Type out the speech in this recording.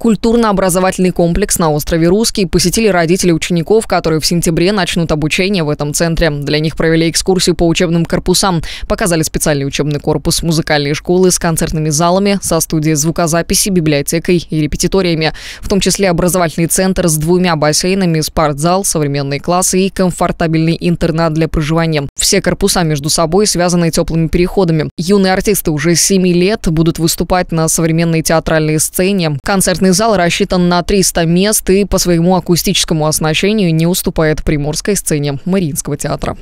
Культурно-образовательный комплекс на острове Русский посетили родители учеников, которые в сентябре начнут обучение в этом центре. Для них провели экскурсию по учебным корпусам, показали специальный учебный корпус музыкальной школы с концертными залами, со студией звукозаписи, библиотекой и репетиториями, в том числе образовательный центр с двумя бассейнами, спортзал, современные классы и комфортабельный интернат для проживания. Все корпуса между собой связаны теплыми переходами. Юные артисты уже 7 лет будут выступать на современной театральной сцене, концертный Концертный зал рассчитан на 300 мест и по своему акустическому оснащению не уступает приморской сцене Мариинского театра.